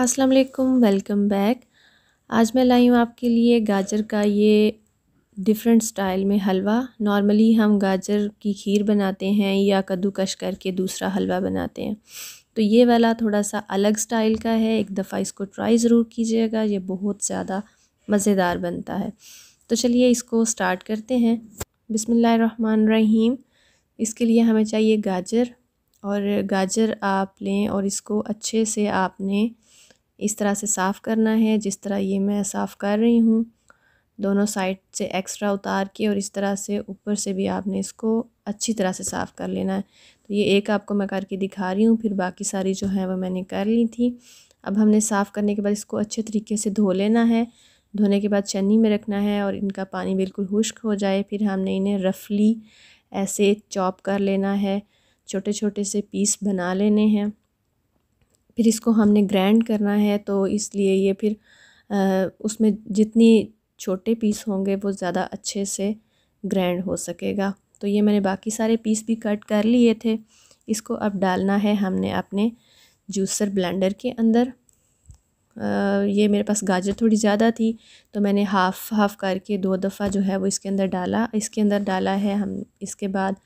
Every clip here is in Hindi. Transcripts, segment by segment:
अस्सलाम वालेकुम वेलकम बैक आज मैं लाई हूँ आपके लिए गाजर का ये डिफरेंट स्टाइल में हलवा नॉर्मली हम गाजर की खीर बनाते हैं या कद्दूकश करके दूसरा हलवा बनाते हैं तो ये वाला थोड़ा सा अलग स्टाइल का है एक दफ़ा इसको ट्राई ज़रूर कीजिएगा ये बहुत ज़्यादा मज़ेदार बनता है तो चलिए इसको स्टार्ट करते हैं बिसमीम इसके लिए हमें चाहिए गाजर और गाजर आप लें और इसको अच्छे से आपने इस तरह से साफ़ करना है जिस तरह ये मैं साफ़ कर रही हूँ दोनों साइड से एक्स्ट्रा उतार के और इस तरह से ऊपर से भी आपने इसको अच्छी तरह से साफ़ कर लेना है तो ये एक आपको मैं करके दिखा रही हूँ फिर बाकी सारी जो है वह मैंने कर ली थी अब हमने साफ़ करने के बाद इसको अच्छे तरीके से धो लेना है धोने के बाद चन्नी में रखना है और इनका पानी बिल्कुल खुश्क हो जाए फिर हमने इन्हें रफली ऐसे चॉप कर लेना है छोटे छोटे से पीस बना लेने हैं फिर इसको हमने ग्रैंड करना है तो इसलिए ये फिर आ, उसमें जितनी छोटे पीस होंगे वो ज़्यादा अच्छे से ग्रैंड हो सकेगा तो ये मैंने बाकी सारे पीस भी कट कर लिए थे इसको अब डालना है हमने अपने जूसर ब्लेंडर के अंदर आ, ये मेरे पास गाजर थोड़ी ज़्यादा थी तो मैंने हाफ़ हाफ़ करके दो दफ़ा जो है वो इसके अंदर डाला इसके अंदर डाला है हम इसके बाद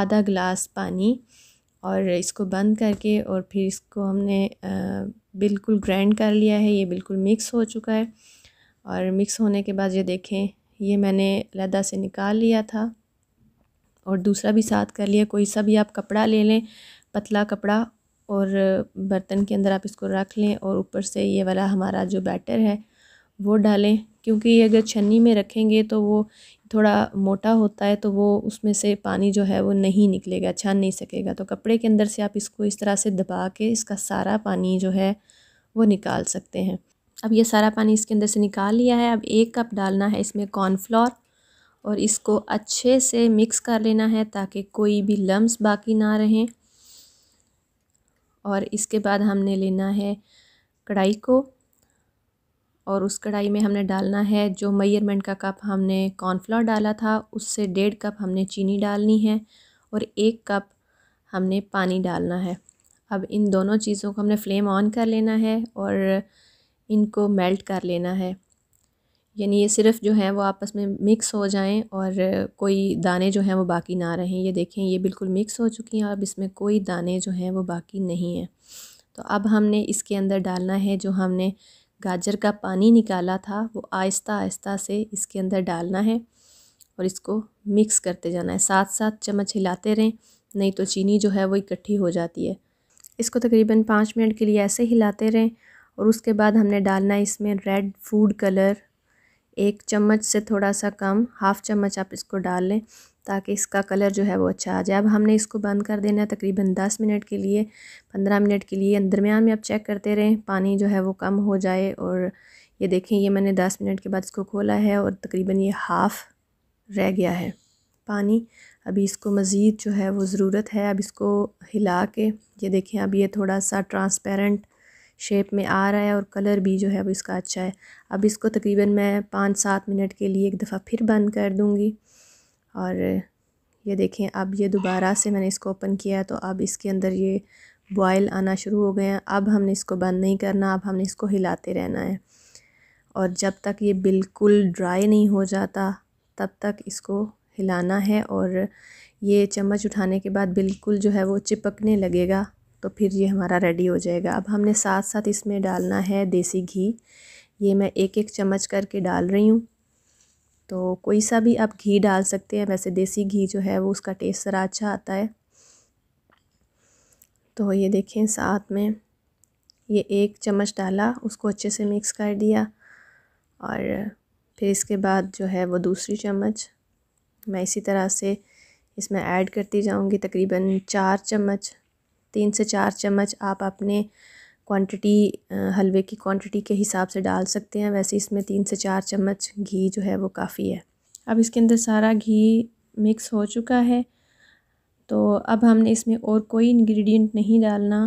आधा गिलास पानी और इसको बंद करके और फिर इसको हमने बिल्कुल ग्राइंड कर लिया है ये बिल्कुल मिक्स हो चुका है और मिक्स होने के बाद ये देखें ये मैंने लदा से निकाल लिया था और दूसरा भी साथ कर लिया कोई सा भी आप कपड़ा ले लें पतला कपड़ा और बर्तन के अंदर आप इसको रख लें और ऊपर से ये वाला हमारा जो बैटर है वो डालें क्योंकि ये अगर छन्नी में रखेंगे तो वो थोड़ा मोटा होता है तो वो उसमें से पानी जो है वो नहीं निकलेगा छान नहीं सकेगा तो कपड़े के अंदर से आप इसको इस तरह से दबा के इसका सारा पानी जो है वो निकाल सकते हैं अब ये सारा पानी इसके अंदर से निकाल लिया है अब एक कप डालना है इसमें कॉर्नफ्लोर और इसको अच्छे से मिक्स कर लेना है ताकि कोई भी लम्स बाकी ना रहें और इसके बाद हमने लेना है कढ़ाई को और उस कढ़ाई में हमने डालना है जो मेयरमेंट का कप हमने कॉर्नफ्लोर डाला था उससे डेढ़ कप हमने चीनी डालनी है और एक कप हमने पानी डालना है अब इन दोनों चीज़ों को हमने फ्लेम ऑन कर लेना है और इनको मेल्ट कर लेना है यानी ये सिर्फ जो है वो आपस में मिक्स हो जाएं और कोई दाने जो हैं वो बाकी ना रहें ये देखें ये बिल्कुल मिक्स हो चुकी हैं अब इसमें कोई दाने जो हैं वो बाकी नहीं हैं तो अब हमने इसके अंदर डालना है जो हमने गाजर का पानी निकाला था वो आहिस्ता आहिस्ता से इसके अंदर डालना है और इसको मिक्स करते जाना है साथ साथ चम्मच हिलाते रहें नहीं तो चीनी जो है वो इकट्ठी हो जाती है इसको तकरीबन पाँच मिनट के लिए ऐसे हिलाते रहें और उसके बाद हमने डालना है इसमें रेड फूड कलर एक चम्मच से थोड़ा सा कम हाफ़ चम्मच आप इसको डाल लें ताकि इसका कलर जो है वो अच्छा आ जाए अब हमने इसको बंद कर देना है तकरीबन दस मिनट के लिए पंद्रह मिनट के लिए दरमियान में आप चेक करते रहें पानी जो है वो कम हो जाए और ये देखें ये मैंने दस मिनट के बाद इसको खोला है और तकरीबन ये हाफ़ रह गया है पानी अभी इसको मज़ीद जो है वो ज़रूरत है अब इसको हिला के ये देखें अब ये थोड़ा सा ट्रांसपेरेंट शेप में आ रहा है और कलर भी जो है वो इसका अच्छा है अब इसको तकरीबन मैं पाँच सात मिनट के लिए एक दफ़ा फिर बंद कर दूँगी और ये देखें अब ये दोबारा से मैंने इसको ओपन किया तो अब इसके अंदर ये बॉयल आना शुरू हो गए हैं अब हमने इसको बंद नहीं करना अब हमने इसको हिलाते रहना है और जब तक ये बिल्कुल ड्राई नहीं हो जाता तब तक इसको हिलाना है और ये चम्मच उठाने के बाद बिल्कुल जो है वो चिपकने लगेगा तो फिर ये हमारा रेडी हो जाएगा अब हमने साथ साथ इसमें डालना है देसी घी ये मैं एक एक चम्मच करके डाल रही हूँ तो कोई सा भी आप घी डाल सकते हैं वैसे देसी घी जो है वो उसका टेस्ट ज़रा अच्छा आता है तो ये देखें साथ में ये एक चम्मच डाला उसको अच्छे से मिक्स कर दिया और फिर इसके बाद जो है वो दूसरी चम्मच मैं इसी तरह से इसमें ऐड करती जाऊंगी तकरीबन चार चम्मच तीन से चार चम्मच आप अपने क्वांटिटी हलवे की क्वांटिटी के हिसाब से डाल सकते हैं वैसे इसमें तीन से चार चम्मच घी जो है वो काफ़ी है अब इसके अंदर सारा घी मिक्स हो चुका है तो अब हमने इसमें और कोई इंग्रेडिएंट नहीं डालना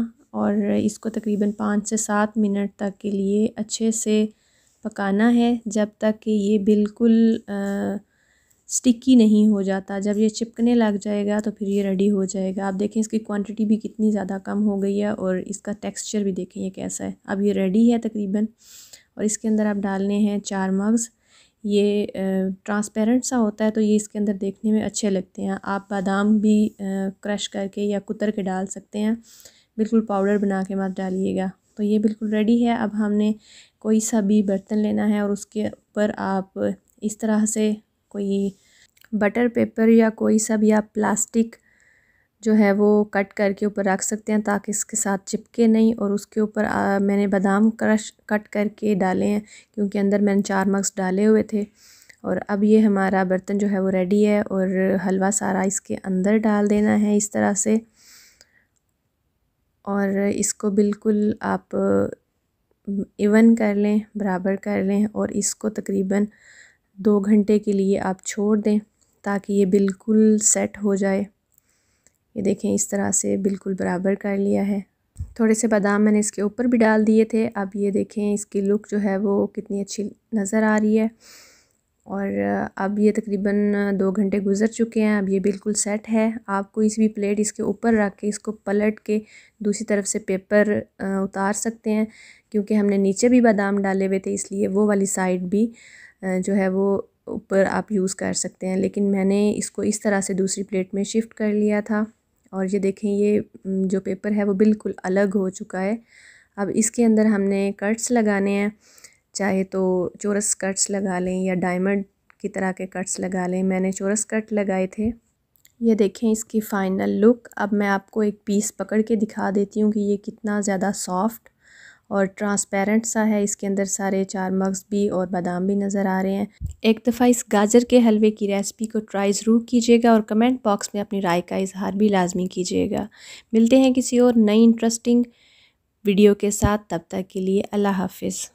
और इसको तकरीबन पाँच से सात मिनट तक के लिए अच्छे से पकाना है जब तक कि ये बिल्कुल स्टिकी नहीं हो जाता जब ये चिपकने लग जाएगा तो फिर ये रेडी हो जाएगा आप देखें इसकी क्वांटिटी भी कितनी ज़्यादा कम हो गई है और इसका टेक्सचर भी देखें ये कैसा है अब ये रेडी है तकरीबन और इसके अंदर आप डालने हैं चार मग्स ये ट्रांसपेरेंट सा होता है तो ये इसके अंदर देखने में अच्छे लगते हैं आप बादाम भी क्रश करके या कुतर के डाल सकते हैं बिल्कुल पाउडर बना के मत डालिएगा तो ये बिल्कुल रेडी है अब हमने कोई सा भी बर्तन लेना है और उसके ऊपर आप इस तरह से कोई बटर पेपर या कोई सा भी आप प्लास्टिक जो है वो कट करके ऊपर रख सकते हैं ताकि इसके साथ चिपके नहीं और उसके ऊपर मैंने बादाम क्रश कट करके डाले हैं क्योंकि अंदर मैंने चार मग्स डाले हुए थे और अब ये हमारा बर्तन जो है वो रेडी है और हलवा सारा इसके अंदर डाल देना है इस तरह से और इसको बिल्कुल आप इवन कर लें बराबर कर लें और इसको तकरीबन दो घंटे के लिए आप छोड़ दें ताकि ये बिल्कुल सेट हो जाए ये देखें इस तरह से बिल्कुल बराबर कर लिया है थोड़े से बादाम मैंने इसके ऊपर भी डाल दिए थे अब ये देखें इसकी लुक जो है वो कितनी अच्छी नज़र आ रही है और अब ये तकरीबन दो घंटे गुजर चुके हैं अब ये बिल्कुल सेट है आप कोई भी प्लेट इसके ऊपर रख के इसको पलट के दूसरी तरफ से पेपर उतार सकते हैं क्योंकि हमने नीचे भी बादाम डाले हुए थे इसलिए वो वाली साइड भी जो है वो ऊपर आप यूज़ कर सकते हैं लेकिन मैंने इसको इस तरह से दूसरी प्लेट में शिफ्ट कर लिया था और ये देखें ये जो पेपर है वो बिल्कुल अलग हो चुका है अब इसके अंदर हमने कट्स लगाने हैं चाहे तो चोरस कट्स लगा लें या डायमंड की तरह के कट्स लगा लें मैंने चोरस कट लगाए थे ये देखें इसकी फ़ाइनल लुक अब मैं आपको एक पीस पकड़ के दिखा देती हूँ कि ये कितना ज़्यादा सॉफ्ट और ट्रांसपेरेंट सा है इसके अंदर सारे चार मग्स भी और बादाम भी नज़र आ रहे हैं एक दफ़ा इस गाजर के हलवे की रेसिपी को ट्राई ज़रूर कीजिएगा और कमेंट बॉक्स में अपनी राय का इजहार भी लाजमी कीजिएगा मिलते हैं किसी और नई इंटरेस्टिंग वीडियो के साथ तब तक के लिए अल्लाह हाफिज़